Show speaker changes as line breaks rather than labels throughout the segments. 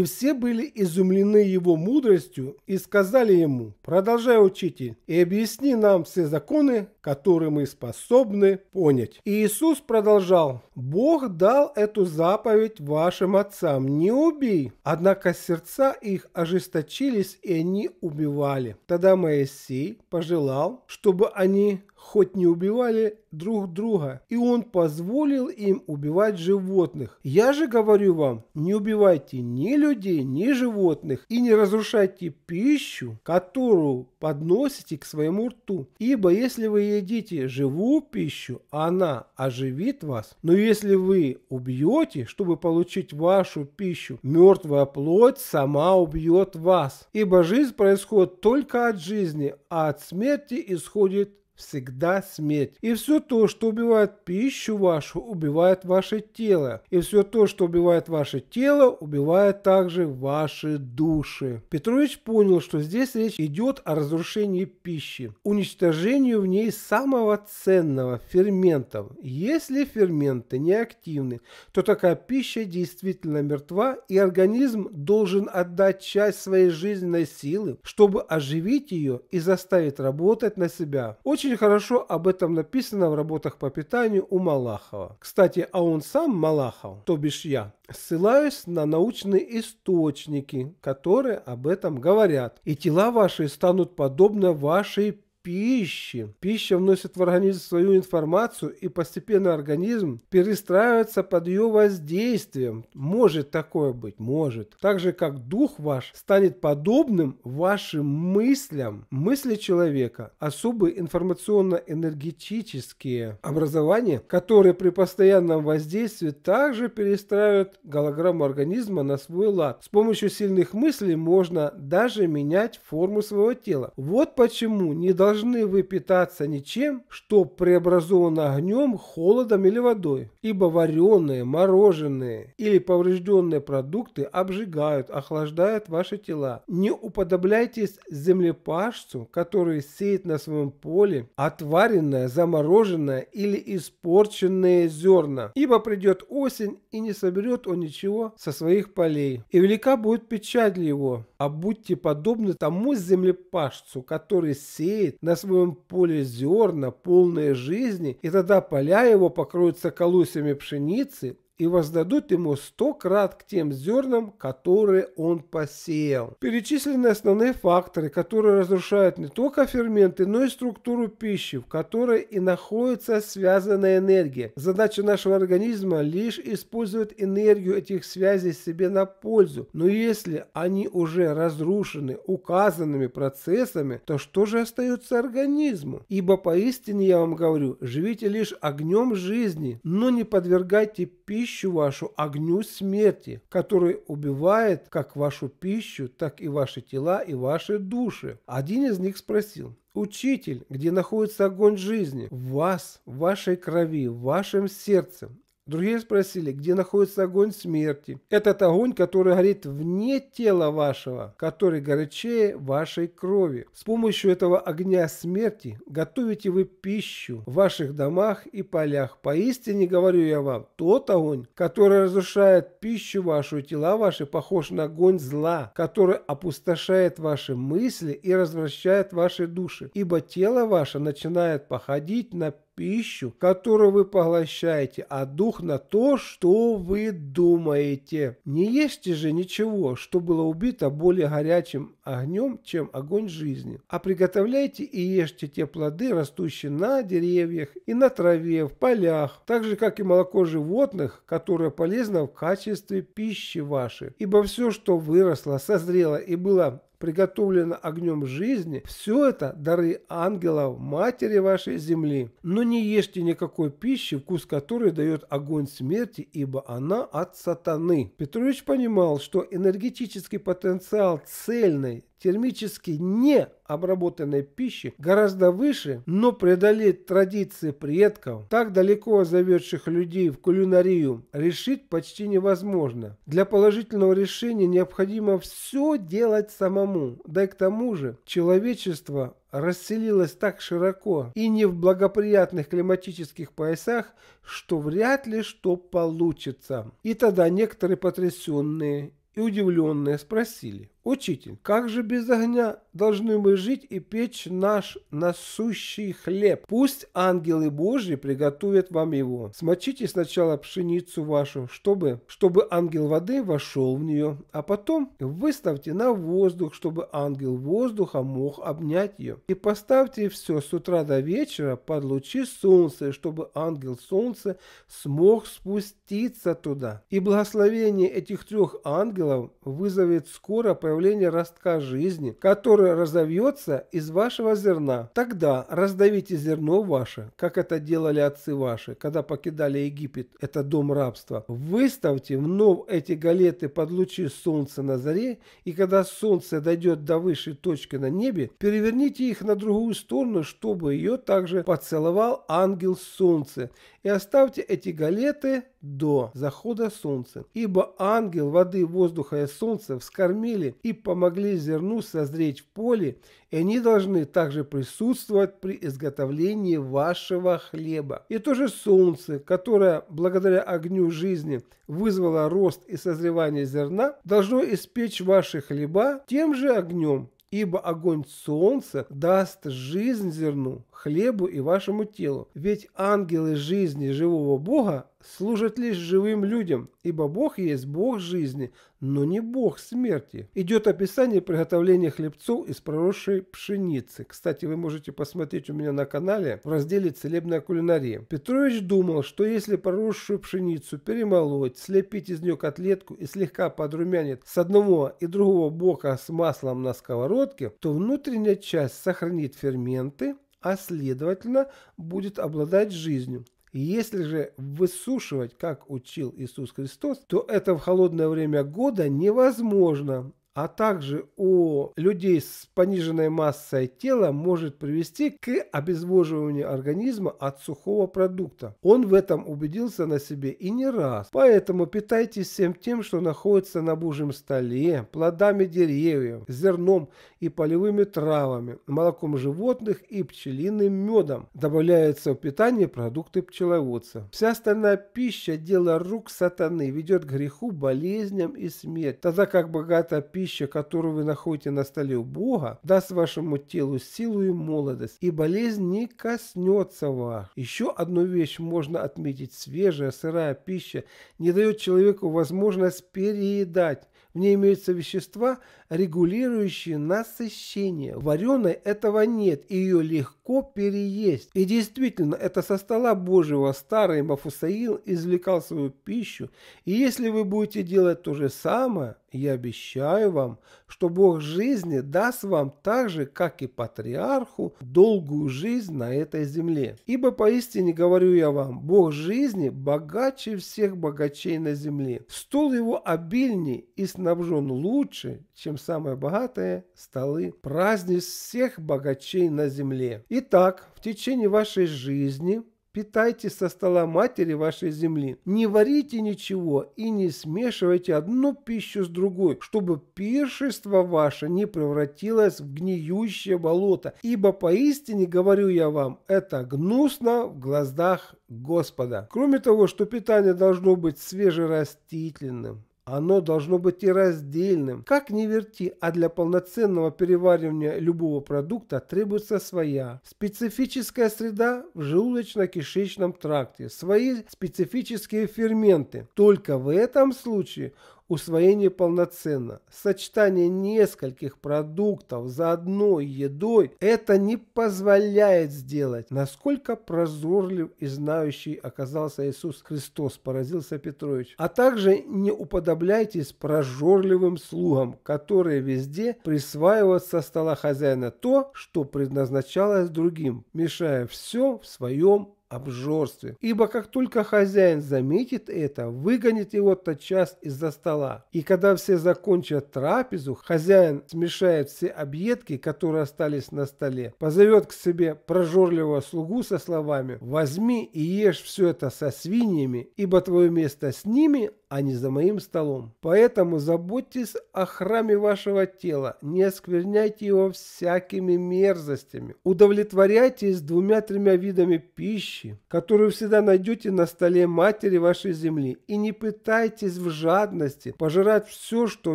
И все были изумлены его мудростью и сказали ему, продолжай, учитель, и объясни нам все законы, который мы способны понять. Иисус продолжал, «Бог дал эту заповедь вашим отцам, не убей». Однако сердца их ожесточились, и они убивали. Тогда Моисей пожелал, чтобы они хоть не убивали друг друга, и он позволил им убивать животных. Я же говорю вам, не убивайте ни людей, ни животных, и не разрушайте пищу, которую подносите к своему рту. Ибо если вы едите живую пищу, она оживит вас. Но если вы убьете, чтобы получить вашу пищу, мертвая плоть сама убьет вас. Ибо жизнь происходит только от жизни, а от смерти исходит всегда смерть И все то, что убивает пищу вашу, убивает ваше тело. И все то, что убивает ваше тело, убивает также ваши души. Петрович понял, что здесь речь идет о разрушении пищи, уничтожению в ней самого ценного – ферментов. Если ферменты неактивны то такая пища действительно мертва, и организм должен отдать часть своей жизненной силы, чтобы оживить ее и заставить работать на себя. Очень очень хорошо об этом написано в работах по питанию у Малахова. Кстати, а он сам Малахов, то бишь я, ссылаюсь на научные источники, которые об этом говорят. И тела ваши станут подобны вашей пищи. Пища вносит в организм свою информацию, и постепенно организм перестраивается под ее воздействием. Может такое быть, может. Так же, как дух ваш станет подобным вашим мыслям. Мысли человека – особые информационно-энергетические образования, которые при постоянном воздействии также перестраивают голограмму организма на свой лад. С помощью сильных мыслей можно даже менять форму своего тела. Вот почему не должно должны вы питаться ничем, что преобразовано огнем, холодом или водой, ибо вареные, мороженые или поврежденные продукты обжигают, охлаждают ваши тела. Не уподобляйтесь землепашцу, который сеет на своем поле отваренное, замороженное или испорченные зерна, ибо придет осень и не соберет он ничего со своих полей, и велика будет печаль его, а будьте подобны тому землепашцу, который сеет на своем поле зерна, полные жизни, и тогда поля его покроются колосьями пшеницы, и воздадут ему сто крат к тем зернам, которые он посеял. Перечислены основные факторы, которые разрушают не только ферменты, но и структуру пищи, в которой и находится связанная энергия. Задача нашего организма лишь использовать энергию этих связей себе на пользу. Но если они уже разрушены указанными процессами, то что же остается организму? Ибо поистине я вам говорю, живите лишь огнем жизни, но не подвергайте пищу пищу вашу огню смерти, который убивает как вашу пищу, так и ваши тела и ваши души. Один из них спросил, «Учитель, где находится огонь жизни? В вас, в вашей крови, в вашем сердце. Другие спросили, где находится огонь смерти. Этот огонь, который горит вне тела вашего, который горячее вашей крови. С помощью этого огня смерти готовите вы пищу в ваших домах и полях. Поистине говорю я вам, тот огонь, который разрушает пищу вашу и тела ваши, похож на огонь зла, который опустошает ваши мысли и развращает ваши души. Ибо тело ваше начинает походить на пищу, которую вы поглощаете, а дух на то, что вы думаете. Не ешьте же ничего, что было убито более горячим огнем, чем огонь жизни, а приготовляйте и ешьте те плоды, растущие на деревьях и на траве, в полях, так же, как и молоко животных, которое полезно в качестве пищи вашей. Ибо все, что выросло, созрело и было приготовлено огнем жизни, все это дары ангелов матери вашей земли. Но не ешьте никакой пищи, вкус которой дает огонь смерти, ибо она от сатаны. Петрович понимал, что энергетический потенциал цельной, термически не обработанной пищи гораздо выше, но преодолеть традиции предков, так далеко заведших людей в кулинарию, решить почти невозможно. Для положительного решения необходимо все делать самому. Да и к тому же человечество расселилось так широко и не в благоприятных климатических поясах, что вряд ли что получится. И тогда некоторые потрясенные и удивленные спросили – «Учитель, как же без огня должны мы жить и печь наш насущий хлеб? Пусть ангелы Божьи приготовят вам его. Смочите сначала пшеницу вашу, чтобы, чтобы ангел воды вошел в нее, а потом выставьте на воздух, чтобы ангел воздуха мог обнять ее. И поставьте все с утра до вечера под лучи солнца, чтобы ангел солнца смог спуститься туда. И благословение этих трех ангелов вызовет скоро направление ростка жизни, которое разовьется из вашего зерна. Тогда раздавите зерно ваше, как это делали отцы ваши, когда покидали Египет, это дом рабства. Выставьте вновь эти галеты под лучи солнца на заре, и когда солнце дойдет до высшей точки на небе, переверните их на другую сторону, чтобы ее также поцеловал ангел солнца, и оставьте эти галеты до захода солнца. Ибо ангел воды, воздуха и солнца вскормили и помогли зерну созреть в поле, и они должны также присутствовать при изготовлении вашего хлеба. И то же солнце, которое благодаря огню жизни вызвало рост и созревание зерна, должно испечь ваши хлеба тем же огнем, ибо огонь солнца даст жизнь зерну, хлебу и вашему телу. Ведь ангелы жизни живого Бога служит лишь живым людям, ибо Бог есть Бог жизни, но не Бог смерти. Идет описание приготовления хлебцов из проросшей пшеницы. Кстати, вы можете посмотреть у меня на канале в разделе «Целебная кулинария». Петрович думал, что если проросшую пшеницу перемолоть, слепить из нее котлетку и слегка подрумянить с одного и другого бока с маслом на сковородке, то внутренняя часть сохранит ферменты, а следовательно будет обладать жизнью. Если же высушивать, как учил Иисус Христос, то это в холодное время года невозможно, а также у людей с пониженной массой тела может привести к обезвоживанию организма от сухого продукта. Он в этом убедился на себе и не раз. Поэтому питайтесь всем тем, что находится на Божьем столе, плодами деревьев, зерном, и полевыми травами, молоком животных и пчелиным медом. Добавляются в питание продукты пчеловодства. Вся остальная пища – дело рук сатаны, ведет к греху, болезням и смерти. Тогда как богатая пища, которую вы находите на столе у Бога, даст вашему телу силу и молодость, и болезнь не коснется вас. Еще одну вещь можно отметить. Свежая, сырая пища не дает человеку возможность переедать. В ней имеются вещества, регулирующие насыщение. В Вареной этого нет, и ее легко легко переесть. И действительно, это со стола Божьего старый Мафусаил извлекал свою пищу, и если вы будете делать то же самое, я обещаю вам, что Бог жизни даст вам так же, как и патриарху, долгую жизнь на этой земле. Ибо поистине говорю я вам, Бог жизни богаче всех богачей на земле. Стол его обильней и снабжен лучше, чем самые богатые столы. Праздник всех богачей на земле. И Итак, в течение вашей жизни питайте со стола матери вашей земли. Не варите ничего и не смешивайте одну пищу с другой, чтобы пиршество ваше не превратилось в гниющее болото. Ибо поистине, говорю я вам, это гнусно в глазах Господа. Кроме того, что питание должно быть свежерастительным, оно должно быть и раздельным. Как ни верти, а для полноценного переваривания любого продукта требуется своя специфическая среда в желудочно-кишечном тракте, свои специфические ферменты. Только в этом случае усвоение полноценно. Сочетание нескольких продуктов за одной едой это не позволяет сделать. Насколько прозорлив и знающий оказался Иисус Христос, поразился Петрович. А также не уподобляйтесь прожорливым слугам, которые везде присваивают со стола хозяина то, что предназначалось другим, мешая все в своем обжорстве, ибо как только хозяин заметит это, выгонит его тотчас из-за стола. И когда все закончат трапезу, хозяин смешает все объедки, которые остались на столе, позовет к себе прожорливого слугу со словами «возьми и ешь все это со свиньями, ибо твое место с ними, а не за моим столом. Поэтому заботьтесь о храме вашего тела, не оскверняйте его всякими мерзостями. Удовлетворяйтесь двумя-тремя видами пищи, которую всегда найдете на столе матери вашей земли, и не пытайтесь в жадности пожирать все, что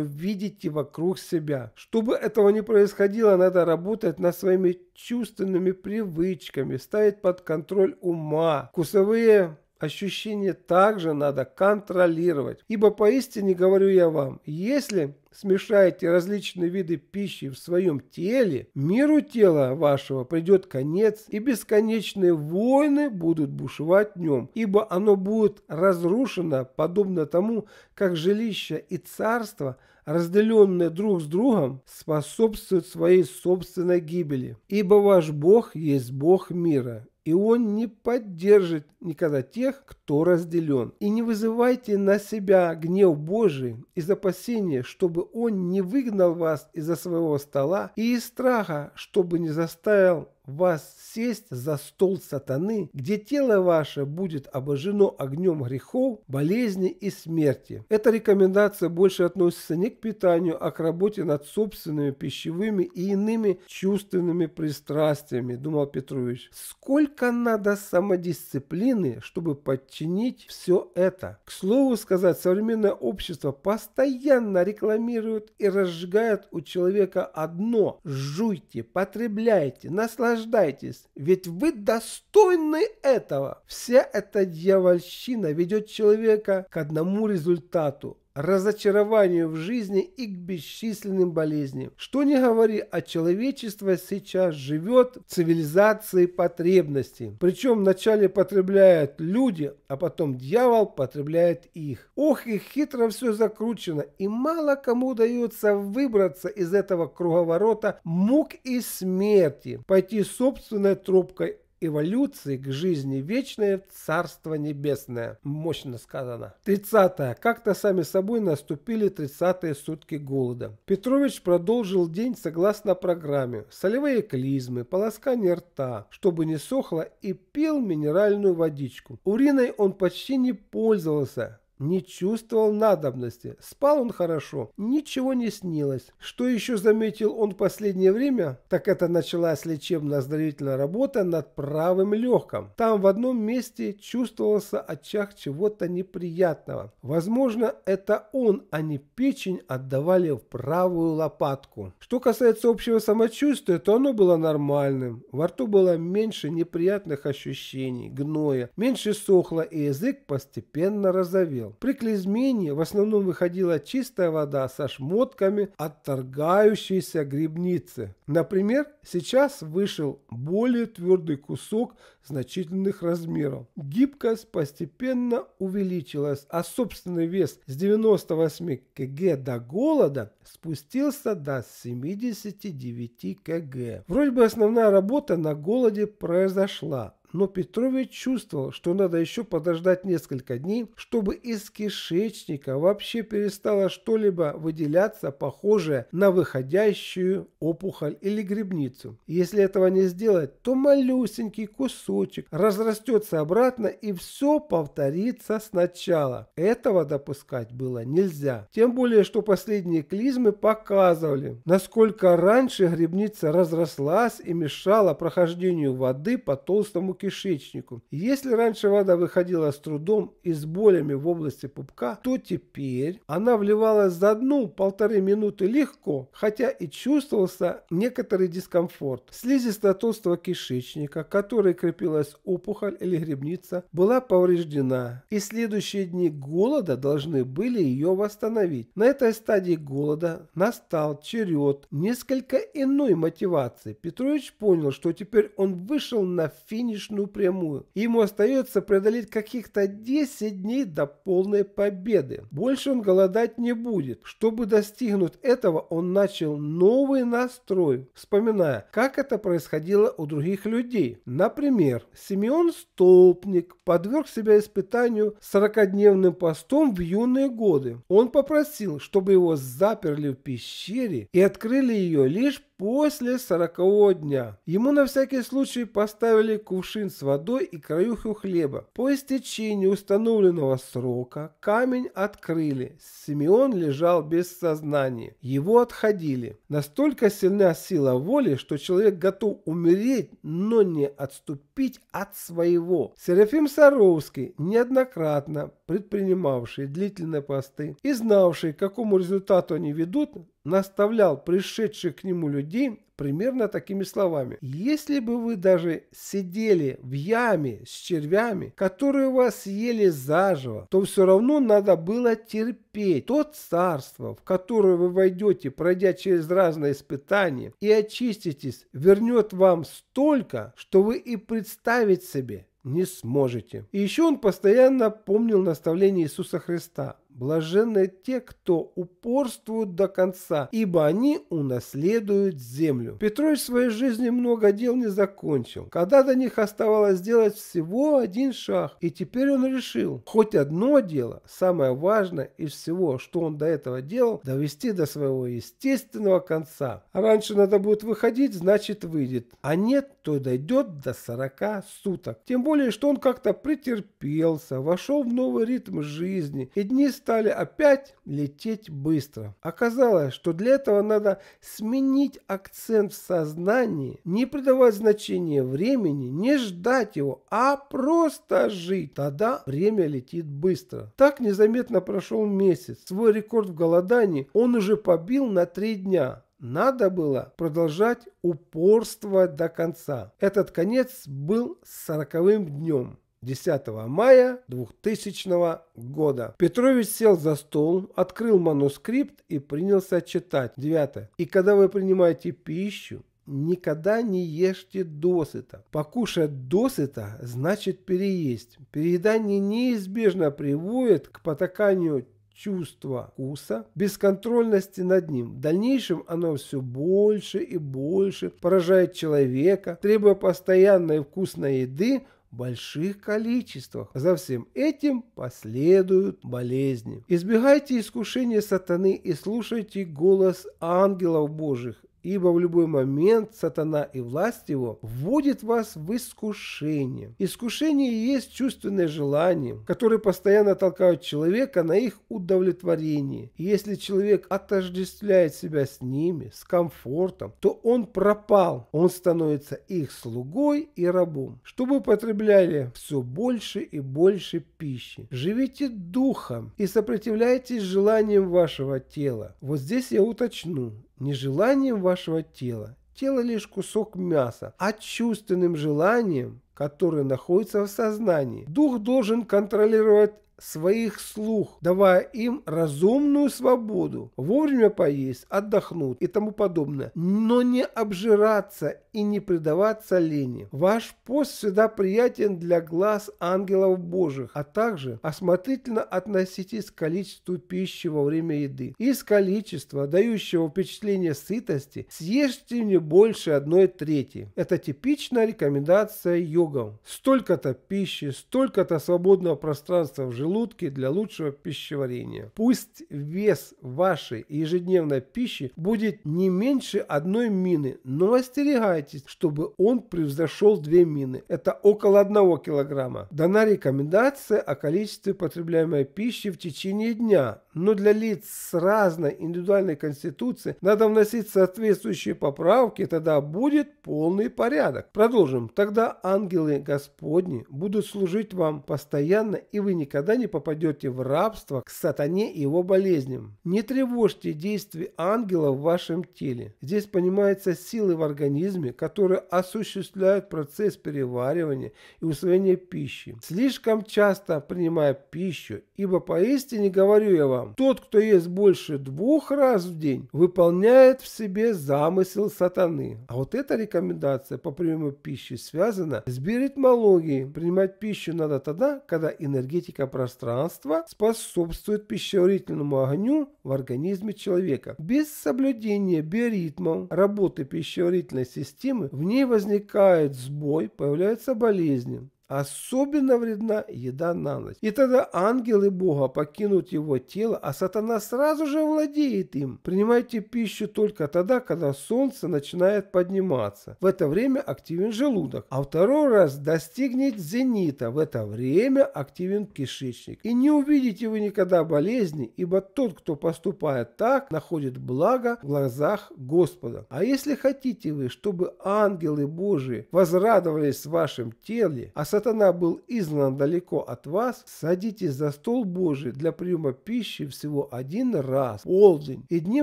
видите вокруг себя. Чтобы этого не происходило, надо работать над своими чувственными привычками, ставить под контроль ума, вкусовые Ощущение также надо контролировать, ибо поистине говорю я вам, если смешаете различные виды пищи в своем теле, миру тела вашего придет конец, и бесконечные войны будут бушевать в нем, ибо оно будет разрушено, подобно тому, как жилища и царство, разделенные друг с другом, способствуют своей собственной гибели. Ибо ваш Бог есть Бог мира, и он не поддержит никогда тех, кто разделен. И не вызывайте на себя гнев Божий из опасения, чтобы он не выгнал вас из-за своего стола, и из страха, чтобы не заставил вас сесть за стол сатаны, где тело ваше будет обожжено огнем грехов, болезни и смерти. Эта рекомендация больше относится не к питанию, а к работе над собственными пищевыми и иными чувственными пристрастиями, думал Петрович. Сколько надо самодисциплины, чтобы подчинить все это? К слову сказать, современное общество постоянно рекламирует и разжигает у человека одно – жуйте, потребляйте, наслаждайтесь наслаждайтесь, ведь вы достойны этого. Вся эта дьявольщина ведет человека к одному результату разочарованию в жизни и к бесчисленным болезням. Что не говори, а человечество сейчас живет в цивилизации потребностей. Причем вначале потребляют люди, а потом дьявол потребляет их. Ох, и хитро все закручено, и мало кому дается выбраться из этого круговорота мук и смерти, пойти собственной трубкой эволюции к жизни вечное Царство Небесное. Мощно сказано. 30. Как-то сами собой наступили 30-е сутки голода. Петрович продолжил день согласно программе. Солевые клизмы, полоскание рта, чтобы не сохло, и пил минеральную водичку. Уриной он почти не пользовался, не чувствовал надобности. Спал он хорошо, ничего не снилось. Что еще заметил он в последнее время, так это началась лечебно-оздоровительная работа над правым легком. Там в одном месте чувствовался очаг чего-то неприятного. Возможно, это он, а не печень, отдавали в правую лопатку. Что касается общего самочувствия, то оно было нормальным. Во рту было меньше неприятных ощущений, гноя, меньше сохло и язык постепенно розовел понял. При клизмении в основном выходила чистая вода со шмотками отторгающейся торгающейся грибницы. Например, сейчас вышел более твердый кусок значительных размеров. Гибкость постепенно увеличилась, а собственный вес с 98 кг до голода спустился до 79 кг. Вроде бы основная работа на голоде произошла, но Петрович чувствовал, что надо еще подождать несколько дней, чтобы из кишечника вообще перестало что-либо выделяться, похожее на выходящую опухоль или грибницу. Если этого не сделать, то малюсенький кусочек разрастется обратно и все повторится сначала. Этого допускать было нельзя. Тем более, что последние клизмы показывали, насколько раньше грибница разрослась и мешала прохождению воды по толстому кишечнику кишечнику. Если раньше вода выходила с трудом и с болями в области пупка, то теперь она вливалась за одну-полторы минуты легко, хотя и чувствовался некоторый дискомфорт. Слизистая толстого кишечника, которой крепилась опухоль или грибница, была повреждена, и следующие дни голода должны были ее восстановить. На этой стадии голода настал черед несколько иной мотивации. Петрович понял, что теперь он вышел на финиш лишь напрямую. Ему остается преодолеть каких-то 10 дней до полной победы. Больше он голодать не будет. Чтобы достигнуть этого, он начал новый настрой, вспоминая, как это происходило у других людей. Например, Симеон Столпник подверг себя испытанию 40-дневным постом в юные годы. Он попросил, чтобы его заперли в пещере и открыли ее лишь после сорокового дня. Ему на всякий случай поставили кувшин с водой и краюху хлеба. По истечении установленного срока камень открыли. Симеон лежал без сознания. Его отходили. Настолько сильна сила воли, что человек готов умереть, но не отступить от своего. Серафим Саровский, неоднократно предпринимавший длительные посты и знавший, к какому результату они ведут, наставлял пришедших к нему людей примерно такими словами. Если бы вы даже сидели в яме с червями, которые вас съели заживо, то все равно надо было терпеть Тот царство, в которое вы войдете, пройдя через разные испытания, и очиститесь, вернет вам столько, что вы и представить себе не сможете. И еще он постоянно помнил наставление Иисуса Христа. Блаженны те, кто упорствуют до конца, ибо они унаследуют землю. Петрович в своей жизни много дел не закончил. Когда до них оставалось сделать всего один шаг, и теперь он решил, хоть одно дело, самое важное из всего, что он до этого делал, довести до своего естественного конца. Раньше надо будет выходить, значит выйдет, а нет, то дойдет до 40 суток. Тем более, что он как-то претерпелся, вошел в новый ритм жизни, и дни стали стали опять лететь быстро. Оказалось, что для этого надо сменить акцент в сознании, не придавать значения времени, не ждать его, а просто жить. Тогда время летит быстро. Так незаметно прошел месяц. Свой рекорд в голодании он уже побил на три дня. Надо было продолжать упорство до конца. Этот конец был сороковым днем. 10 мая 2000 года. Петрович сел за стол, открыл манускрипт и принялся читать. Девятое. И когда вы принимаете пищу, никогда не ешьте досыта. Покушать досыта значит переесть. Переедание неизбежно приводит к потаканию чувства вкуса, бесконтрольности над ним. В дальнейшем оно все больше и больше поражает человека, требуя постоянной вкусной еды, больших количествах. За всем этим последуют болезни. Избегайте искушения сатаны и слушайте голос ангелов Божьих ибо в любой момент сатана и власть его вводит вас в искушение. Искушение есть чувственное желание, которое постоянно толкают человека на их удовлетворение. И если человек отождествляет себя с ними, с комфортом, то он пропал, он становится их слугой и рабом. Чтобы потребляли все больше и больше пищи. Живите духом и сопротивляйтесь желаниям вашего тела. Вот здесь я уточню не желанием вашего тела, тело лишь кусок мяса, а чувственным желанием, которое находится в сознании. Дух должен контролировать своих слух, давая им разумную свободу, вовремя поесть, отдохнуть и тому подобное, но не обжираться и не предаваться лени. Ваш пост всегда приятен для глаз ангелов Божьих, а также осмотрительно относитесь к количеству пищи во время еды. Из количества, дающего впечатление сытости, съешьте не больше одной трети. Это типичная рекомендация йогам. Столько-то пищи, столько-то свободного пространства в желудке, желудке для лучшего пищеварения. Пусть вес вашей ежедневной пищи будет не меньше одной мины, но остерегайтесь, чтобы он превзошел две мины. Это около 1 килограмма. Дана рекомендация о количестве потребляемой пищи в течение дня, но для лиц с разной индивидуальной конституцией надо вносить соответствующие поправки, тогда будет полный порядок. Продолжим. Тогда ангелы Господни будут служить вам постоянно, и вы никогда не попадете в рабство к сатане и его болезням. Не тревожьте действия ангела в вашем теле. Здесь понимаются силы в организме, которые осуществляют процесс переваривания и усвоения пищи. Слишком часто принимая пищу, ибо поистине говорю я вам, тот, кто ест больше двух раз в день, выполняет в себе замысел сатаны. А вот эта рекомендация по приему пищи связана с биритмологией. Принимать пищу надо тогда, когда энергетика прошла пространства способствует пищеварительному огню в организме человека. Без соблюдения биоритмов работы пищеварительной системы в ней возникает сбой, появляются болезни. Особенно вредна еда на ночь. И тогда ангелы Бога покинут его тело, а сатана сразу же владеет им. Принимайте пищу только тогда, когда солнце начинает подниматься. В это время активен желудок. А второй раз достигнет зенита. В это время активен кишечник. И не увидите вы никогда болезни, ибо тот, кто поступает так, находит благо в глазах Господа. А если хотите вы, чтобы ангелы Божии возрадовались в вашем теле, а сатана был изгнан далеко от вас, садитесь за стол Божий для приема пищи всего один раз, полдень, и дни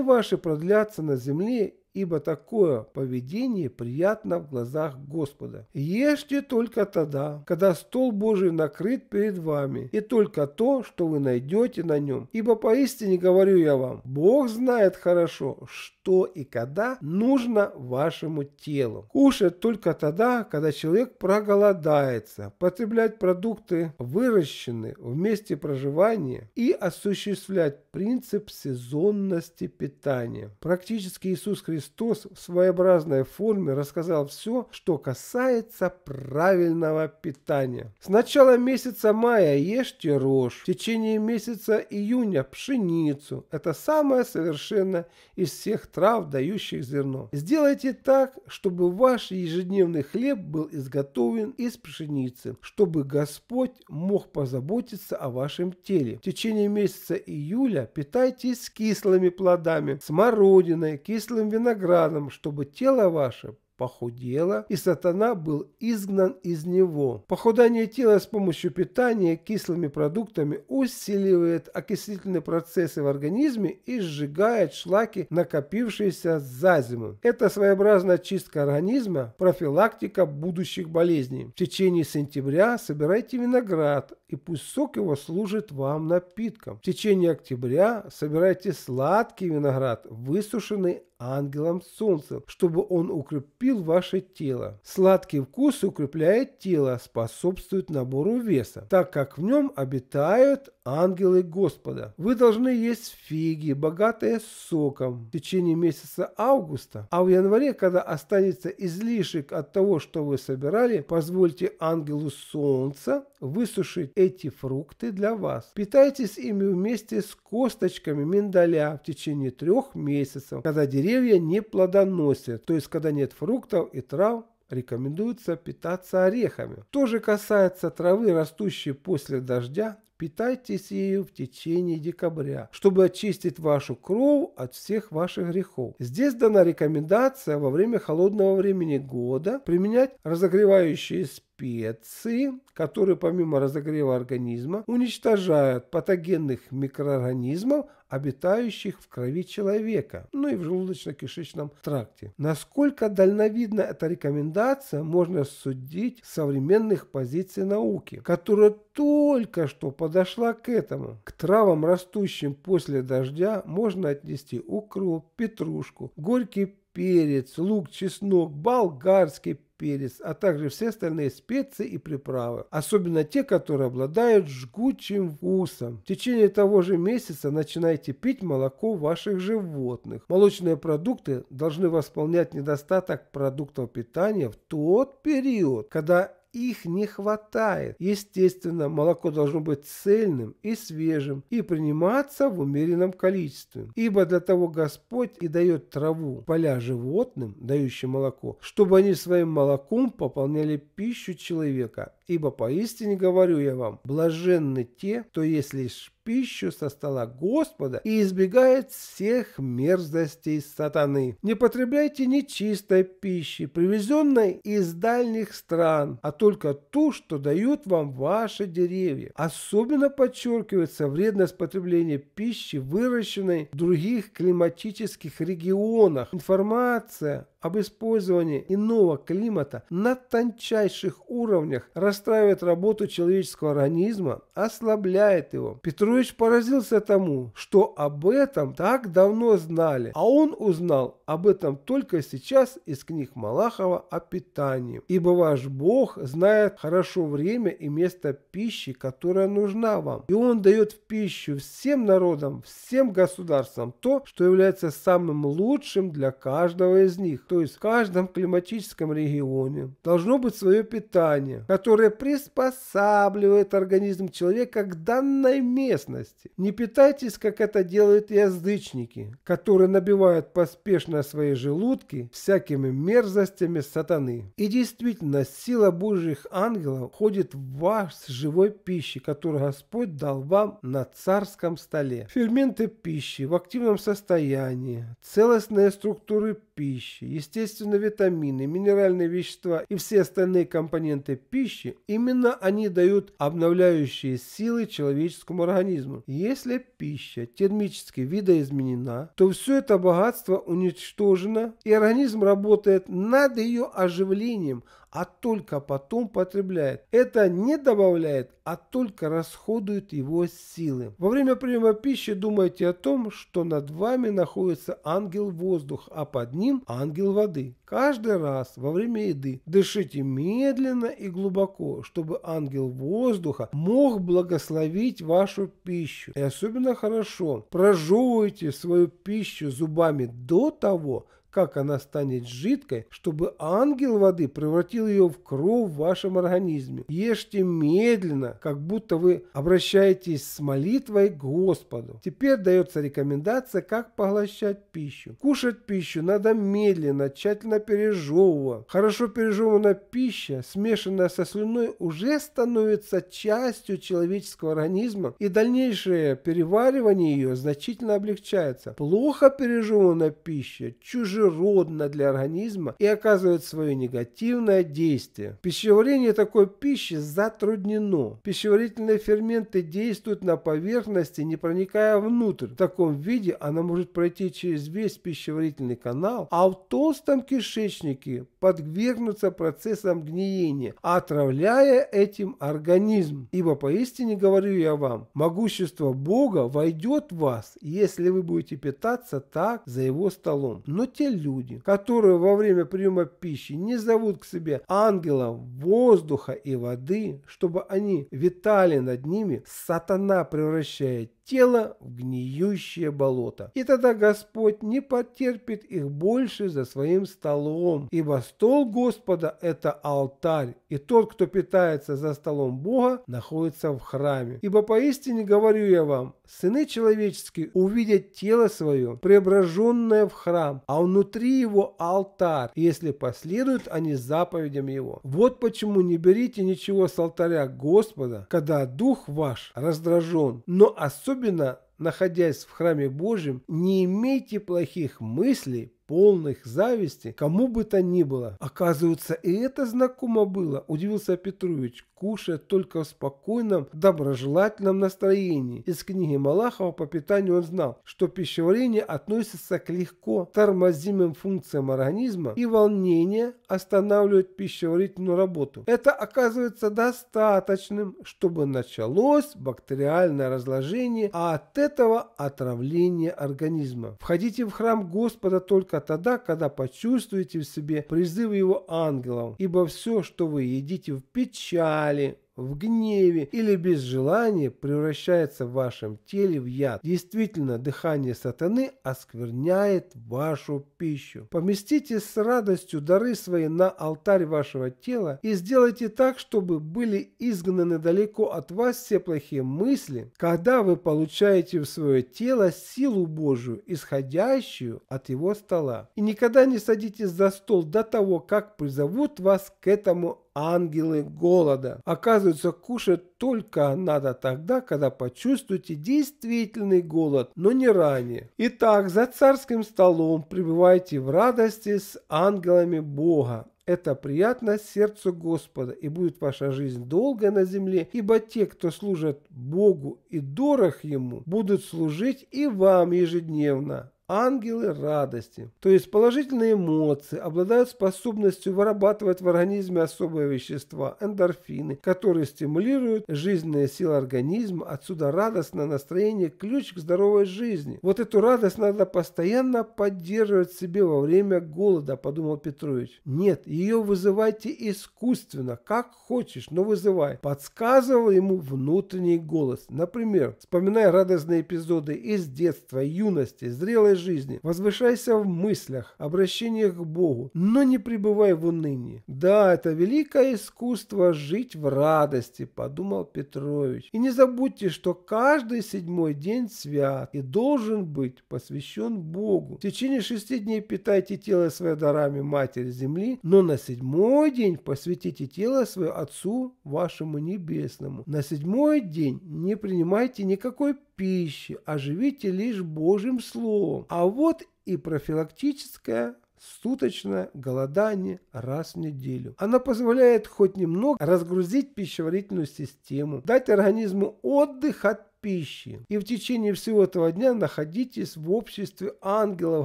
ваши продлятся на земле ибо такое поведение приятно в глазах Господа. Ешьте только тогда, когда стол Божий накрыт перед вами, и только то, что вы найдете на нем. Ибо поистине говорю я вам, Бог знает хорошо, что и когда нужно вашему телу. Кушать только тогда, когда человек проголодается, потреблять продукты, выращенные в месте проживания, и осуществлять принцип сезонности питания. Практически Иисус Христос Христос в своеобразной форме рассказал все, что касается правильного питания. С начала месяца мая ешьте рожь, в течение месяца июня пшеницу. Это самое совершенно из всех трав, дающих зерно. Сделайте так, чтобы ваш ежедневный хлеб был изготовлен из пшеницы, чтобы Господь мог позаботиться о вашем теле. В течение месяца июля питайтесь кислыми плодами, смородиной, кислым виноградом, виноградом, чтобы тело ваше похудело, и сатана был изгнан из него. Похудание тела с помощью питания кислыми продуктами усиливает окислительные процессы в организме и сжигает шлаки, накопившиеся за зиму. Это своеобразная чистка организма, профилактика будущих болезней. В течение сентября собирайте виноград, и пусть сок его служит вам напитком. В течение октября собирайте сладкий виноград, высушенный ангелом солнца, чтобы он укрепил ваше тело. Сладкий вкус укрепляет тело, способствует набору веса, так как в нем обитают ангелы Господа. Вы должны есть фиги, богатые соком, в течение месяца августа, а в январе, когда останется излишек от того, что вы собирали, позвольте ангелу солнца высушить эти фрукты для вас. Питайтесь ими вместе с косточками миндаля в течение трех месяцев, когда деревья Деревья не плодоносят, то есть когда нет фруктов и трав, рекомендуется питаться орехами. То же касается травы, растущей после дождя, питайтесь ею в течение декабря, чтобы очистить вашу кровь от всех ваших грехов. Здесь дана рекомендация во время холодного времени года применять разогревающие специи, которые помимо разогрева организма уничтожают патогенных микроорганизмов, обитающих в крови человека, ну и в желудочно-кишечном тракте. Насколько дальновидна эта рекомендация, можно судить с современных позиций науки, которую только что подошла к этому. К травам, растущим после дождя, можно отнести укроп, петрушку, горький перец, лук, чеснок, болгарский перец, а также все остальные специи и приправы, особенно те, которые обладают жгучим вкусом. В течение того же месяца начинайте пить молоко ваших животных. Молочные продукты должны восполнять недостаток продуктов питания в тот период, когда их не хватает. Естественно, молоко должно быть цельным и свежим и приниматься в умеренном количестве. Ибо для того Господь и дает траву поля животным, дающим молоко, чтобы они своим молоком пополняли пищу человека. Ибо поистине говорю я вам, блаженны те, кто есть лишь пищу со стола Господа и избегает всех мерзостей сатаны. Не потребляйте нечистой пищи, привезенной из дальних стран, а только ту, что дают вам ваши деревья. Особенно подчеркивается вредность потребления пищи, выращенной в других климатических регионах. Информация об использовании иного климата на тончайших уровнях расстраивает работу человеческого организма, ослабляет его. Петрович поразился тому, что об этом так давно знали, а он узнал об этом только сейчас из книг Малахова о питании. Ибо ваш Бог знает хорошо время и место пищи, которая нужна вам. И Он дает в пищу всем народам, всем государствам то, что является самым лучшим для каждого из них, то есть в каждом климатическом регионе, должно быть свое питание, которое приспосабливает организм человека к данной местности. Не питайтесь, как это делают язычники, которые набивают поспешно свои желудки всякими мерзостями сатаны. И действительно, сила Божьих ангелов ходит в вас живой пищи, которую Господь дал вам на царском столе. Ферменты пищи в активном состоянии, целостные структуры пищи, естественно, витамины, минеральные вещества и все остальные компоненты пищи, именно они дают обновляющие силы человеческому организму. Если пища термически видоизменена, то все это богатство уничтожено, и организм работает над ее оживлением, а только потом потребляет. Это не добавляет, а только расходует его силы. Во время приема пищи думайте о том, что над вами находится ангел воздух, а под ним ангел воды. Каждый раз во время еды дышите медленно и глубоко, чтобы ангел воздуха мог благословить вашу пищу. И особенно хорошо прожевывайте свою пищу зубами до того, как она станет жидкой, чтобы ангел воды превратил ее в кровь в вашем организме. Ешьте медленно, как будто вы обращаетесь с молитвой к Господу. Теперь дается рекомендация, как поглощать пищу. Кушать пищу надо медленно, тщательно пережевывая. Хорошо пережеванная пища, смешанная со слюной, уже становится частью человеческого организма, и дальнейшее переваривание ее значительно облегчается. Плохо пережеванная пища, чужая природно для организма и оказывает свое негативное действие. Пищеварение такой пищи затруднено. Пищеварительные ферменты действуют на поверхности, не проникая внутрь. В таком виде она может пройти через весь пищеварительный канал, а в толстом кишечнике подвергнуться процессам гниения, отравляя этим организм. Ибо поистине говорю я вам, могущество Бога войдет в вас, если вы будете питаться так за его столом. Но те люди, которые во время приема пищи не зовут к себе ангелов воздуха и воды, чтобы они витали над ними, сатана превращает тело в гниющее болото. И тогда Господь не потерпит их больше за своим столом, ибо стол Господа – это алтарь, и тот, кто питается за столом Бога, находится в храме. Ибо поистине говорю я вам, сыны человеческие увидят тело свое, преображенное в храм, а внутри его алтарь, если последуют они заповедям его. Вот почему не берите ничего с алтаря Господа, когда дух ваш раздражен, но особенно особенно находясь в храме Божьем, не имейте плохих мыслей полных зависти кому бы то ни было. Оказывается, и это знакомо было, удивился Петрович, кушая только в спокойном, доброжелательном настроении. Из книги Малахова по питанию он знал, что пищеварение относится к легко тормозимым функциям организма и волнение останавливает пищеварительную работу. Это оказывается достаточным, чтобы началось бактериальное разложение, а от этого отравление организма. Входите в храм Господа только только тогда, когда почувствуете в себе призывы его ангелов, ибо все, что вы едите в печали, в гневе или без желания превращается в вашем теле в яд. Действительно, дыхание сатаны оскверняет вашу пищу. Поместите с радостью дары свои на алтарь вашего тела и сделайте так, чтобы были изгнаны далеко от вас все плохие мысли, когда вы получаете в свое тело силу Божию, исходящую от его стола. И никогда не садитесь за стол до того, как призовут вас к этому ангелы голода. Оказывается, кушать только надо тогда, когда почувствуете действительный голод, но не ранее. Итак, за царским столом пребывайте в радости с ангелами Бога. Это приятно сердцу Господа, и будет ваша жизнь долгая на земле, ибо те, кто служат Богу и дорог Ему, будут служить и вам ежедневно. Ангелы радости, то есть положительные эмоции, обладают способностью вырабатывать в организме особые вещества, эндорфины, которые стимулируют жизненные силы организма, отсюда радостное настроение, ключ к здоровой жизни. Вот эту радость надо постоянно поддерживать себе во время голода, подумал Петрович. Нет, ее вызывайте искусственно, как хочешь, но вызывай. Подсказывал ему внутренний голос. Например, вспоминая радостные эпизоды из детства, юности, зрелой духовной жизни. Возвышайся в мыслях, обращениях к Богу, но не пребывай в унынии. Да, это великое искусство жить в радости, подумал Петрович. И не забудьте, что каждый седьмой день свят и должен быть посвящен Богу. В течение шести дней питайте тело свое дарами Матери Земли, но на седьмой день посвятите тело свое Отцу вашему Небесному. На седьмой день не принимайте никакой пищи, оживите лишь Божьим Словом. А вот и профилактическое суточное голодание раз в неделю. Она позволяет хоть немного разгрузить пищеварительную систему, дать организму отдых от пищи. И в течение всего этого дня находитесь в обществе ангелов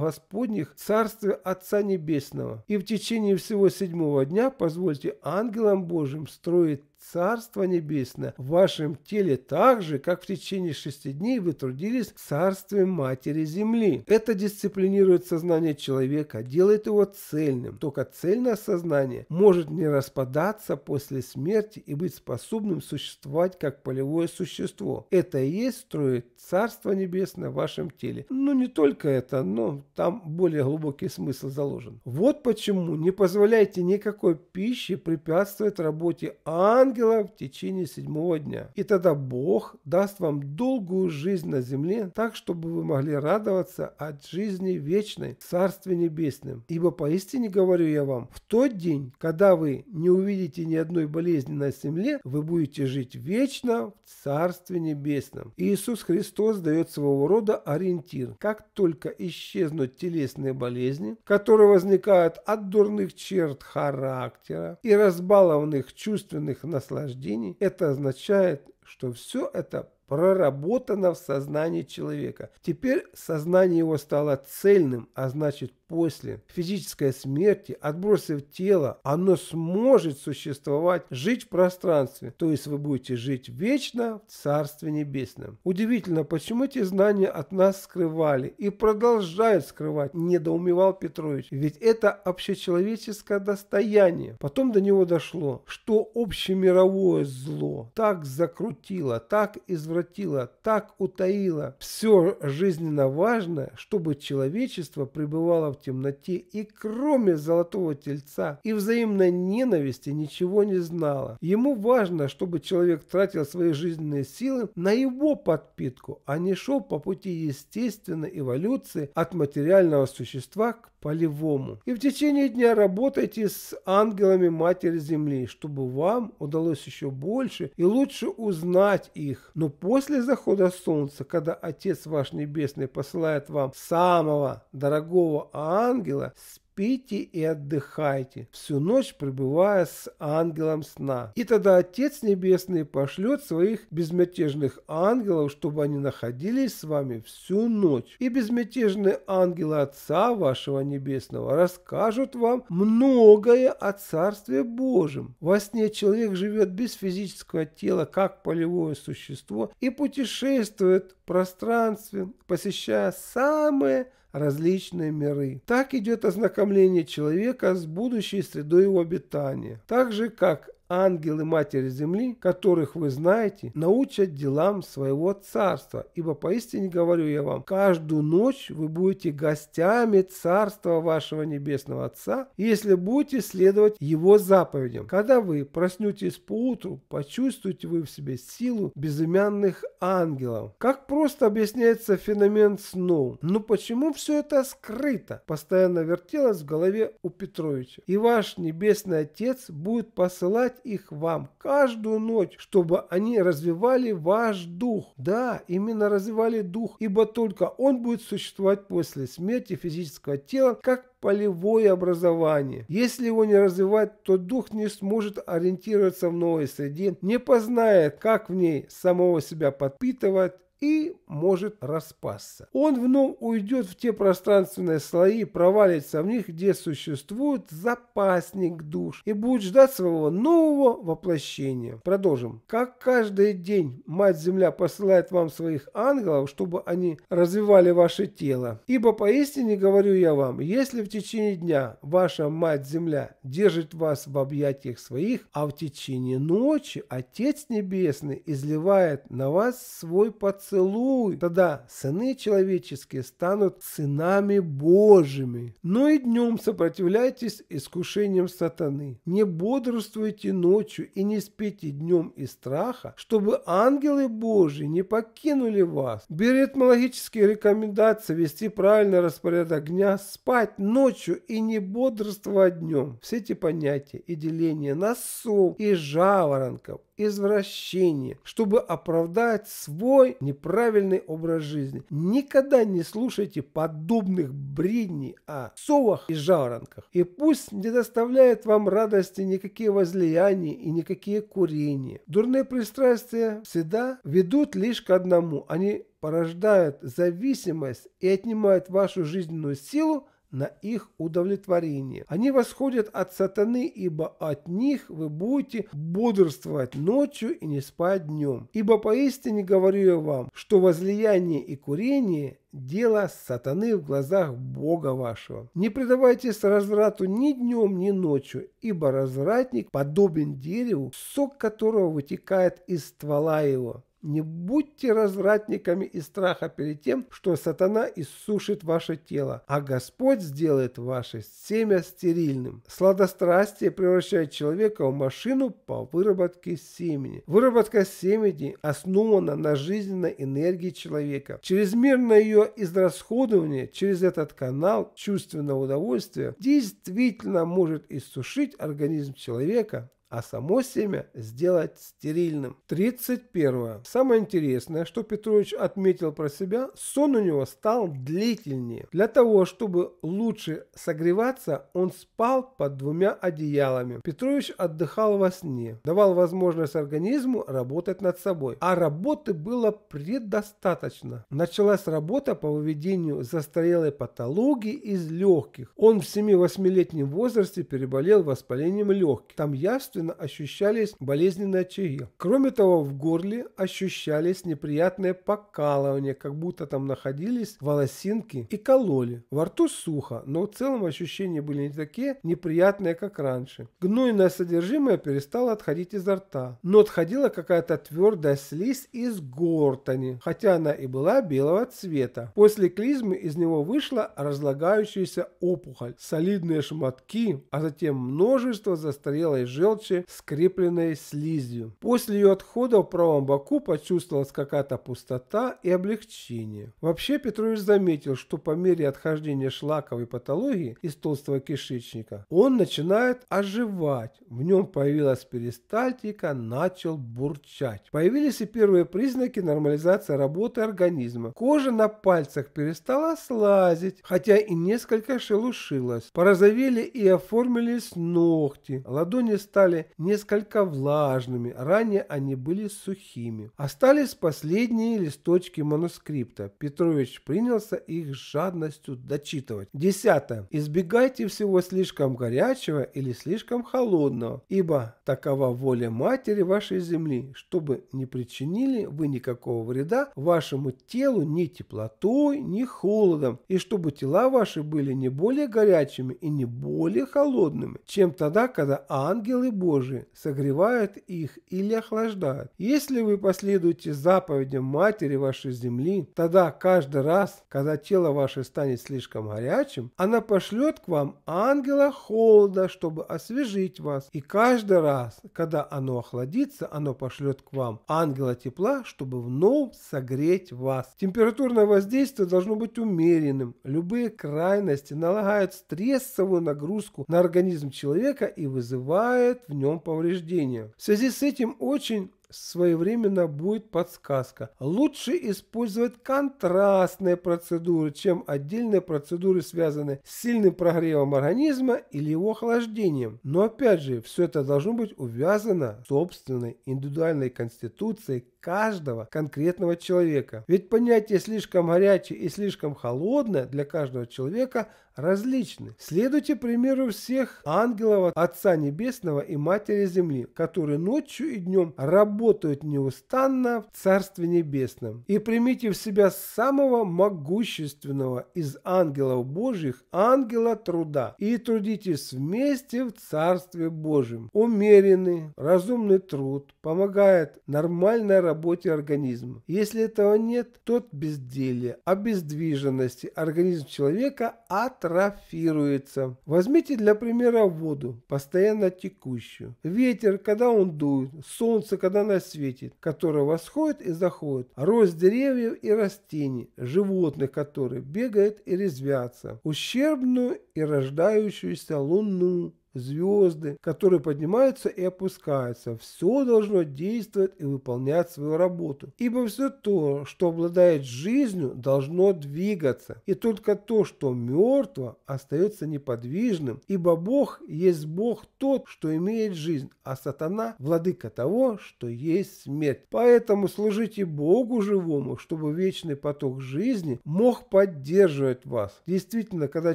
Господних Царстве Отца Небесного. И в течение всего седьмого дня позвольте ангелам Божьим строить Царство Небесное в вашем теле так же, как в течение шести дней вы трудились в Царстве Матери Земли. Это дисциплинирует сознание человека, делает его цельным. Только цельное сознание может не распадаться после смерти и быть способным существовать как полевое существо. Это и есть строит Царство Небесное в вашем теле. Но ну, не только это, но там более глубокий смысл заложен. Вот почему не позволяйте никакой пищи препятствовать работе Ангела ангела в течение седьмого дня. И тогда Бог даст вам долгую жизнь на земле, так, чтобы вы могли радоваться от жизни вечной в Царстве Небесном. Ибо поистине говорю я вам, в тот день, когда вы не увидите ни одной болезни на земле, вы будете жить вечно в Царстве Небесном. Иисус Христос дает своего рода ориентир. Как только исчезнут телесные болезни, которые возникают от дурных черт характера и разбалованных чувственных наслаждений, наслаждений, это означает, что все это проработано в сознании человека. Теперь сознание его стало цельным, а значит после физической смерти, отбросив тело, оно сможет существовать, жить в пространстве, то есть вы будете жить вечно в Царстве Небесном. Удивительно, почему эти знания от нас скрывали и продолжают скрывать, недоумевал Петрович, ведь это общечеловеческое достояние. Потом до него дошло, что общемировое зло так закрутило, так извратило, так утаило все жизненно важное, чтобы человечество пребывало в темноте и кроме золотого тельца и взаимной ненависти ничего не знала. Ему важно, чтобы человек тратил свои жизненные силы на его подпитку, а не шел по пути естественной эволюции от материального существа к полевому. И в течение дня работайте с ангелами Матери Земли, чтобы вам удалось еще больше и лучше узнать их. Но после захода солнца, когда Отец ваш Небесный посылает вам самого дорогого ангела, ангела, спите и отдыхайте, всю ночь пребывая с ангелом сна. И тогда Отец Небесный пошлет своих безмятежных ангелов, чтобы они находились с вами всю ночь. И безмятежные ангелы Отца вашего Небесного расскажут вам многое о Царстве Божьем. Во сне человек живет без физического тела, как полевое существо, и путешествует в пространстве, посещая самые различные миры. Так идет ознакомление человека с будущей средой его обитания, так же как ангелы Матери Земли, которых вы знаете, научат делам своего царства. Ибо поистине говорю я вам, каждую ночь вы будете гостями царства вашего Небесного Отца, если будете следовать его заповедям. Когда вы проснетесь поутру, почувствуете вы в себе силу безымянных ангелов. Как просто объясняется феномен снов? Но «Ну почему все это скрыто? Постоянно вертелось в голове у Петровича. И ваш Небесный Отец будет посылать их вам каждую ночь, чтобы они развивали ваш дух. Да, именно развивали дух, ибо только он будет существовать после смерти физического тела, как полевое образование. Если его не развивать, то дух не сможет ориентироваться в новой среде, не познает, как в ней самого себя подпитывать и может распасться. Он вновь уйдет в те пространственные слои, провалится в них, где существует запасник душ и будет ждать своего нового воплощения. Продолжим. Как каждый день Мать-Земля посылает вам своих ангелов, чтобы они развивали ваше тело. Ибо поистине говорю я вам, если в течение дня ваша Мать-Земля держит вас в объятиях своих, а в течение ночи Отец Небесный изливает на вас свой подсудок поцелуй, тогда сыны человеческие станут сынами Божьими. Но и днем сопротивляйтесь искушениям сатаны. Не бодрствуйте ночью и не спите днем из страха, чтобы ангелы Божьи не покинули вас. Биоритмологические рекомендации вести правильный распорядок дня, спать ночью и не бодрствовать днем. Все эти понятия и деление носов и жаворонков извращение, чтобы оправдать свой неправильный образ жизни. Никогда не слушайте подобных бредней о совах и жаворонках. И пусть не доставляет вам радости никакие возлияния и никакие курения. Дурные пристрастия всегда ведут лишь к одному. Они порождают зависимость и отнимают вашу жизненную силу на их удовлетворение. Они восходят от сатаны, ибо от них вы будете бодрствовать ночью и не спать днем. Ибо поистине говорю я вам, что возлияние и курение – дело сатаны в глазах Бога вашего. Не предавайтесь разврату ни днем, ни ночью, ибо развратник подобен дереву, сок которого вытекает из ствола его. Не будьте развратниками из страха перед тем, что сатана иссушит ваше тело, а Господь сделает ваше семя стерильным. Сладострастие превращает человека в машину по выработке семени. Выработка семени основана на жизненной энергии человека. Чрезмерное ее израсходование через этот канал чувственного удовольствия действительно может иссушить организм человека, а само семя сделать стерильным. 31. Самое интересное, что Петрович отметил про себя, сон у него стал длительнее. Для того, чтобы лучше согреваться, он спал под двумя одеялами. Петрович отдыхал во сне, давал возможность организму работать над собой. А работы было предостаточно. Началась работа по выведению застарелой патологии из легких. Он в 7-8-летнем возрасте переболел воспалением легких. Там явственно явственно ощущались болезненные очаги. Кроме того, в горле ощущались неприятные покалывания, как будто там находились волосинки и кололи. Во рту сухо, но в целом ощущения были не такие неприятные, как раньше. Гнойное содержимое перестало отходить изо рта, но отходила какая-то твердая слизь из гортани, хотя она и была белого цвета. После клизмы из него вышла разлагающаяся опухоль, солидные шматки, а затем множество застарелой желчи лучше скрепленной слизью. После ее отхода в правом боку почувствовалась какая-то пустота и облегчение. Вообще Петрович заметил, что по мере отхождения шлаковой патологии из толстого кишечника он начинает оживать. В нем появилась перистальтика, начал бурчать. Появились и первые признаки нормализации работы организма. Кожа на пальцах перестала слазить, хотя и несколько шелушилась. Порозовели и оформились ногти. Ладони стали несколько влажными, ранее они были сухими. Остались последние листочки манускрипта. Петрович принялся их с жадностью дочитывать. Десятое. Избегайте всего слишком горячего или слишком холодного, ибо такова воля матери вашей земли, чтобы не причинили вы никакого вреда вашему телу ни теплотой, ни холодом, и чтобы тела ваши были не более горячими и не более холодными, чем тогда, когда ангелы Божьи кожи, согревает их или охлаждает. Если вы последуете заповедям матери вашей земли, тогда каждый раз, когда тело ваше станет слишком горячим, она пошлет к вам ангела холода, чтобы освежить вас. И каждый раз, когда оно охладится, оно пошлет к вам ангела тепла, чтобы вновь согреть вас. Температурное воздействие должно быть умеренным. Любые крайности налагают стрессовую нагрузку на организм человека и вызывают в нем повреждениям. В связи с этим очень своевременно будет подсказка. Лучше использовать контрастные процедуры, чем отдельные процедуры, связанные с сильным прогревом организма или его охлаждением. Но опять же, все это должно быть увязано с собственной индивидуальной конституцией каждого конкретного человека. Ведь понятия слишком горячее и слишком холодное для каждого человека различны. Следуйте примеру всех ангелов Отца Небесного и Матери Земли, которые ночью и днем работают неустанно в Царстве Небесном. И примите в себя самого могущественного из ангелов Божьих, ангела труда. И трудитесь вместе в Царстве Божьем. Умеренный, разумный труд помогает нормально работе организма. Если этого нет, тот безделие, обездвиженности организм человека атрофируется. Возьмите для примера воду, постоянно текущую. Ветер, когда он дует, солнце, когда нас светит, которое восходит и заходит, рост деревьев и растений, животных, которые бегают и резвятся, ущербную и рождающуюся луну, звезды, которые поднимаются и опускаются. Все должно действовать и выполнять свою работу. Ибо все то, что обладает жизнью, должно двигаться. И только то, что мертво, остается неподвижным. Ибо Бог есть Бог тот, что имеет жизнь, а сатана – владыка того, что есть смерть. Поэтому служите Богу живому, чтобы вечный поток жизни мог поддерживать вас. Действительно, когда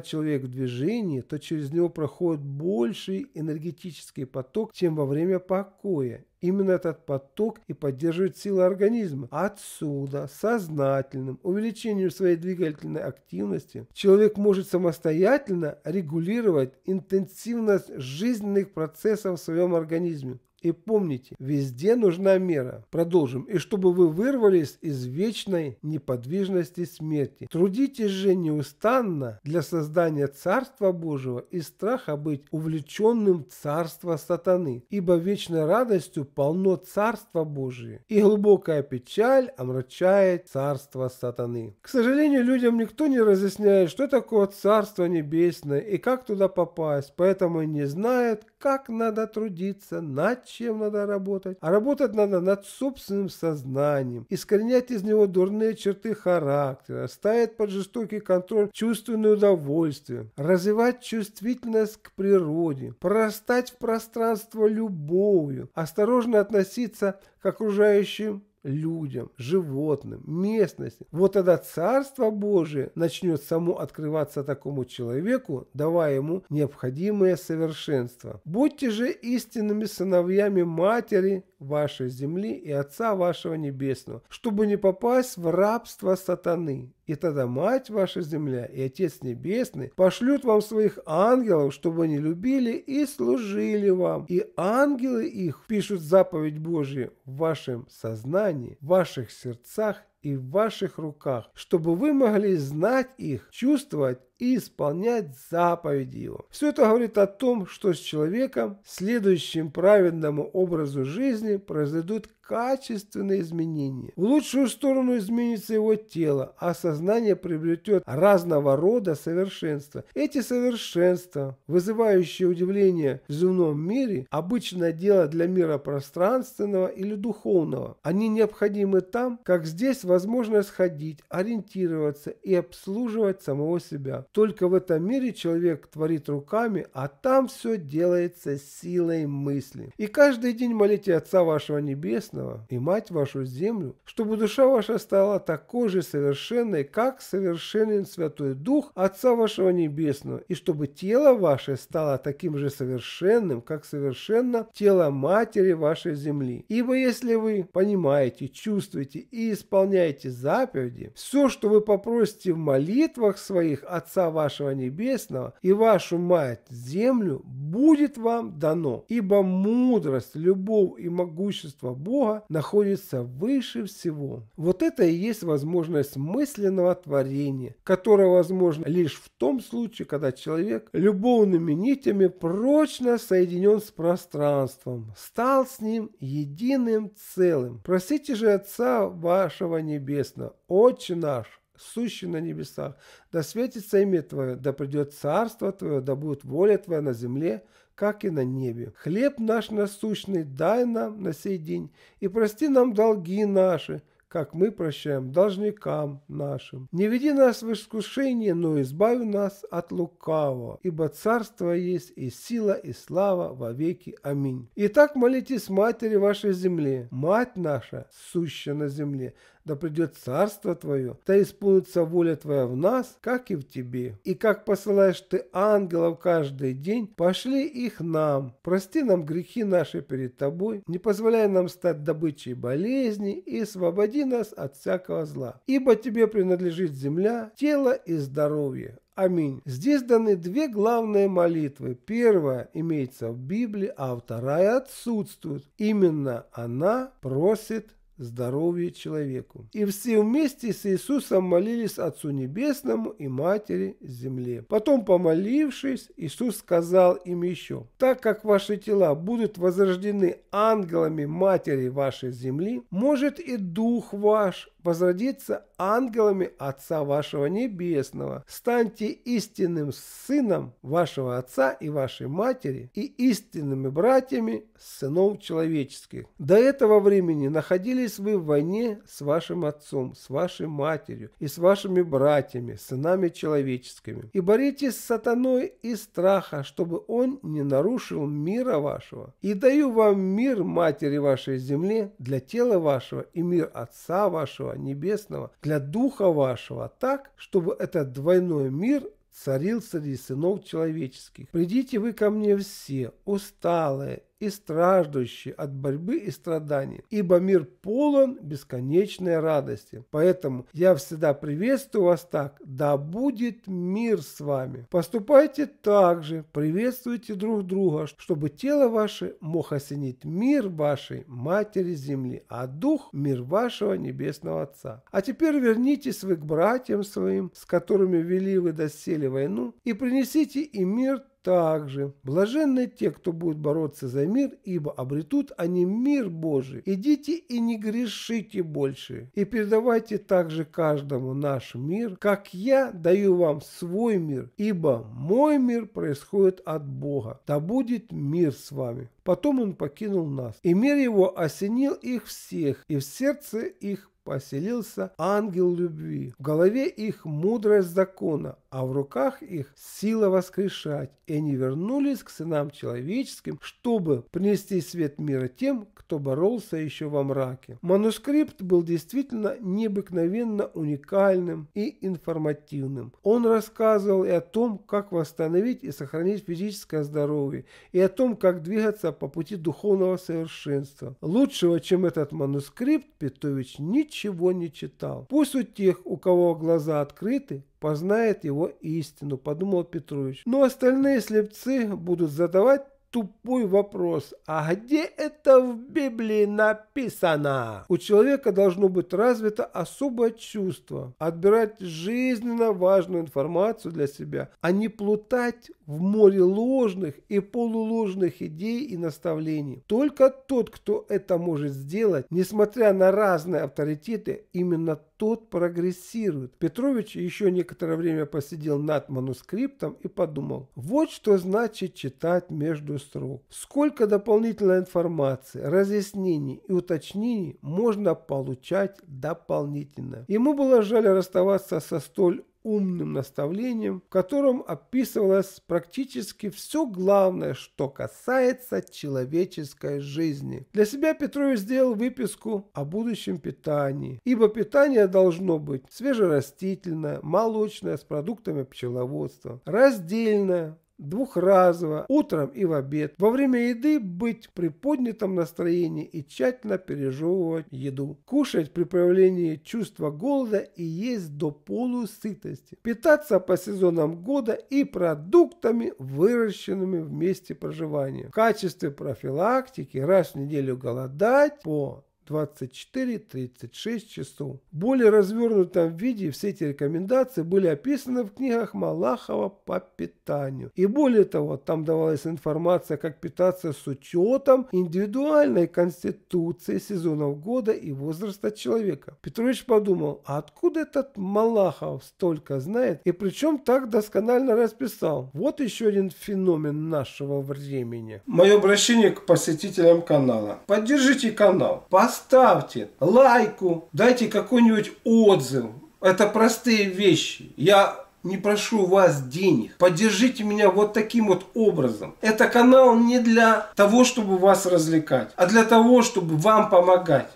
человек в движении, то через него проходит боль больший энергетический поток, чем во время покоя. Именно этот поток и поддерживает силы организма. Отсюда сознательным увеличением своей двигательной активности человек может самостоятельно регулировать интенсивность жизненных процессов в своем организме. И помните, везде нужна мера. Продолжим. И чтобы вы вырвались из вечной неподвижности смерти. Трудитесь же неустанно для создания Царства Божьего и страха быть увлеченным Царства сатаны. Ибо вечной радостью полно царство Божие. И глубокая печаль омрачает Царство сатаны. К сожалению, людям никто не разъясняет, что такое Царство Небесное и как туда попасть. Поэтому не знают, как надо трудиться, над чем надо работать. А работать надо над собственным сознанием, искоренять из него дурные черты характера, ставить под жестокий контроль чувственное удовольствие, развивать чувствительность к природе, прорастать в пространство любовью, осторожно относиться к окружающим людям, животным, местности. Вот тогда Царство Божие начнет само открываться такому человеку, давая ему необходимое совершенство. Будьте же истинными сыновьями матери, вашей земли и Отца вашего Небесного, чтобы не попасть в рабство сатаны. И тогда Мать ваша земля и Отец Небесный пошлют вам своих ангелов, чтобы они любили и служили вам. И ангелы их пишут заповедь Божью в вашем сознании, в ваших сердцах и в ваших руках, чтобы вы могли знать их, чувствовать и исполнять заповеди его. Все это говорит о том, что с человеком, следующим праведному образу жизни, произойдут качественные изменения. В лучшую сторону изменится его тело, а сознание приобретет разного рода совершенства. Эти совершенства, вызывающие удивление в земном мире, обычное дело для мира пространственного или духовного. Они необходимы там, как здесь возможно сходить, ориентироваться и обслуживать самого себя только в этом мире человек творит руками, а там все делается силой мысли. И каждый день молите Отца вашего Небесного и Мать вашу землю, чтобы душа ваша стала такой же совершенной, как совершенен Святой Дух Отца вашего Небесного, и чтобы тело ваше стало таким же совершенным, как совершенно тело Матери вашей земли. Ибо если вы понимаете, чувствуете и исполняете заповеди, все, что вы попросите в молитвах своих Отца вашего Небесного и вашу Мать Землю будет вам дано, ибо мудрость, любовь и могущество Бога находится выше всего. Вот это и есть возможность мысленного творения, которое возможно лишь в том случае, когда человек любовными нитями прочно соединен с пространством, стал с ним единым целым. Просите же Отца вашего Небесного, Отче наш, сущий на небесах, да светится имя Твое, да придет царство Твое, да будет воля Твоя на земле, как и на небе. Хлеб наш насущный дай нам на сей день, и прости нам долги наши, как мы прощаем должникам нашим. Не веди нас в искушение, но избави нас от лукавого, ибо царство есть и сила, и слава во веки. Аминь. Итак, молитесь Матери вашей земле, Мать наша, сущая на земле, да придет царство Твое, да исполнится воля Твоя в нас, как и в Тебе. И как посылаешь Ты ангелов каждый день, пошли их нам, прости нам грехи наши перед Тобой, не позволяй нам стать добычей болезни и освободи нас от всякого зла. Ибо Тебе принадлежит земля, тело и здоровье. Аминь. Здесь даны две главные молитвы. Первая имеется в Библии, а вторая отсутствует. Именно она просит здоровье человеку. И все вместе с Иисусом молились Отцу Небесному и Матери Земле. Потом, помолившись, Иисус сказал им еще, «Так как ваши тела будут возрождены ангелами Матери вашей Земли, может и Дух ваш возродиться ангелами Отца вашего Небесного. Станьте истинным сыном вашего Отца и вашей матери и истинными братьями сынов человеческих. До этого времени находились вы в войне с вашим отцом, с вашей матерью и с вашими братьями, сынами человеческими. И боритесь с сатаной из страха, чтобы он не нарушил мира вашего. И даю вам мир матери вашей земле для тела вашего и мир отца вашего Небесного для Духа вашего так, чтобы этот двойной мир царил среди сынов человеческих. Придите вы ко мне все, усталые и страждущие от борьбы и страданий, ибо мир полон бесконечной радости. Поэтому я всегда приветствую вас так, да будет мир с вами. Поступайте так же, приветствуйте друг друга, чтобы тело ваше мог осенить мир вашей Матери Земли, а Дух – мир вашего Небесного Отца. А теперь вернитесь вы к братьям своим, с которыми вели вы доселе войну, и принесите им мир также блаженны те, кто будет бороться за мир, ибо обретут они мир Божий. Идите и не грешите больше, и передавайте также каждому наш мир, как я даю вам свой мир, ибо мой мир происходит от Бога. Да будет мир с вами. Потом он покинул нас, и мир его осенил их всех, и в сердце их поселился ангел любви. В голове их мудрость закона, а в руках их сила воскрешать. И они вернулись к сынам человеческим, чтобы принести свет мира тем, кто боролся еще во мраке. Манускрипт был действительно необыкновенно уникальным и информативным. Он рассказывал и о том, как восстановить и сохранить физическое здоровье, и о том, как двигаться по пути духовного совершенства. Лучшего, чем этот манускрипт, Петрович ничего ничего не читал. Пусть у тех, у кого глаза открыты, познает его истину, подумал Петрович. Но остальные слепцы будут задавать тупой вопрос. А где это в Библии написано? У человека должно быть развито особое чувство. Отбирать жизненно важную информацию для себя, а не плутать в море ложных и полуложных идей и наставлений. Только тот, кто это может сделать, несмотря на разные авторитеты, именно тот прогрессирует. Петрович еще некоторое время посидел над манускриптом и подумал, вот что значит читать между строк. Сколько дополнительной информации, разъяснений и уточнений можно получать дополнительно. Ему было жаль расставаться со столь умным наставлением, в котором описывалось практически все главное, что касается человеческой жизни. Для себя Петрович сделал выписку о будущем питании, ибо питание должно быть свежерастительное, молочное с продуктами пчеловодства, раздельное, двухразово, утром и в обед. Во время еды быть в приподнятом настроении и тщательно пережевывать еду. Кушать при появлении чувства голода и есть до полусытости. Питаться по сезонам года и продуктами, выращенными в месте проживания. В качестве профилактики раз в неделю голодать по 24-36 часов. В более развернутом виде все эти рекомендации были описаны в книгах Малахова по питанию. И более того, там давалась информация, как питаться с учетом индивидуальной конституции сезонов года и возраста человека. Петрович подумал, а откуда этот Малахов столько знает и причем так досконально расписал? Вот еще один феномен нашего времени. Мое обращение к посетителям канала. Поддержите канал. Пас поставьте лайку, дайте какой-нибудь отзыв. Это простые вещи. Я не прошу вас денег. Поддержите меня вот таким вот образом. Это канал не для того, чтобы вас развлекать, а для того, чтобы вам помогать.